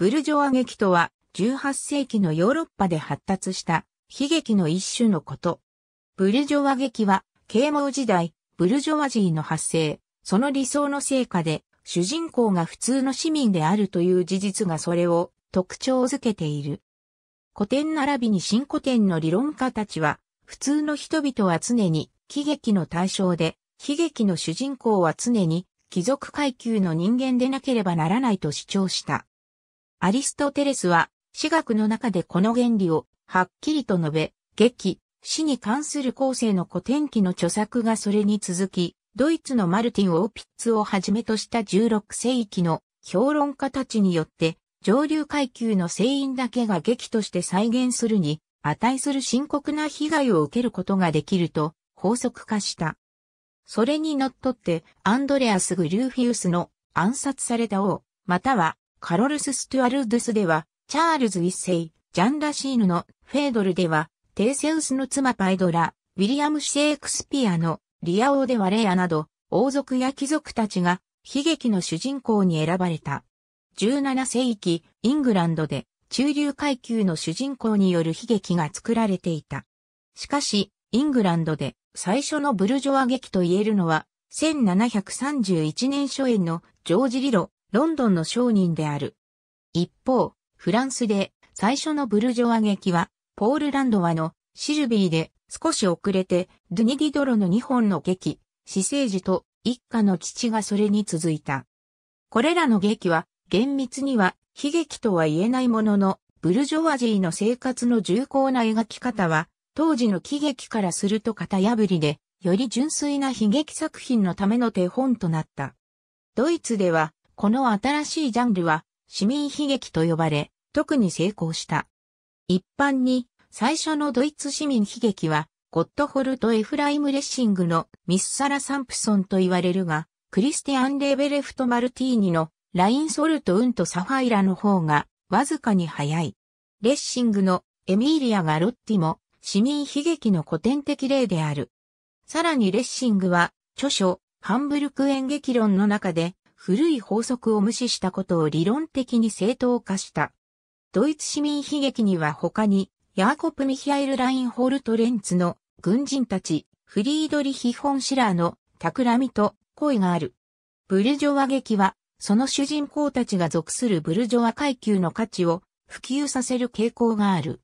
ブルジョワ劇とは、18世紀のヨーロッパで発達した悲劇の一種のこと。ブルジョワ劇は、啓蒙時代、ブルジョワジーの発生、その理想の成果で、主人公が普通の市民であるという事実がそれを特徴づけている。古典並びに新古典の理論家たちは、普通の人々は常に喜劇の対象で、悲劇の主人公は常に貴族階級の人間でなければならないと主張した。アリストテレスは、私学の中でこの原理を、はっきりと述べ、劇、死に関する後世の古典記の著作がそれに続き、ドイツのマルティン・オーピッツをはじめとした16世紀の評論家たちによって、上流階級の船員だけが劇として再現するに、値する深刻な被害を受けることができると、法則化した。それに則っって、アンドレアス・グリューフィウスの暗殺された王、またはカロルス・ストゥアルドゥスでは、チャールズ一世、ジャン・ラシーヌのフェードルでは、テーセウスの妻パイドラ、ウィリアム・シェイクスピアのリア王ではレアなど、王族や貴族たちが悲劇の主人公に選ばれた。17世紀、イングランドで中流階級の主人公による悲劇が作られていた。しかし、イングランドで最初のブルジョア劇と言えるのは、1731年初演のジョージ・リロ、ロンドンの商人である。一方、フランスで最初のブルジョア劇は、ポール・ランドワのシルビーで少し遅れて、ドゥニディドロの2本の劇、死生児と一家の父がそれに続いた。これらの劇は、厳密には悲劇とは言えないものの、ブルジョワジーの生活の重厚な描き方は、当時の喜劇からすると型破りで、より純粋な悲劇作品のための手本となった。ドイツでは、この新しいジャンルは市民悲劇と呼ばれ、特に成功した。一般に最初のドイツ市民悲劇は、ゴットホルト・エフライム・レッシングのミスサラ・サンプソンと言われるが、クリスティアン・レーベレフト・マルティーニのライン・ソルト・ウンとサファイラの方がわずかに早い。レッシングのエミーリア・ガロッティも市民悲劇の古典的例である。さらにレッシングは著書ハンブルク演劇論の中で古い法則を無視したことを理論的に正当化した。ドイツ市民悲劇には他に、ヤーコプ・ミヒアイル・ラインホールト・レンツの軍人たち、フリードリヒ・フォン・シラーの企みと恋がある。ブルジョワ劇は、その主人公たちが属するブルジョワ階級の価値を普及させる傾向がある。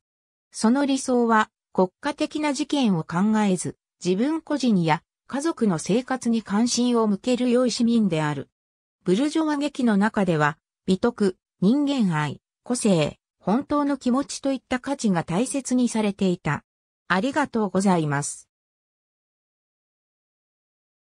その理想は、国家的な事件を考えず、自分個人や家族の生活に関心を向ける良い市民である。ブルジョワ劇の中では、美徳、人間愛、個性、本当の気持ちといった価値が大切にされていた。ありがとうございます。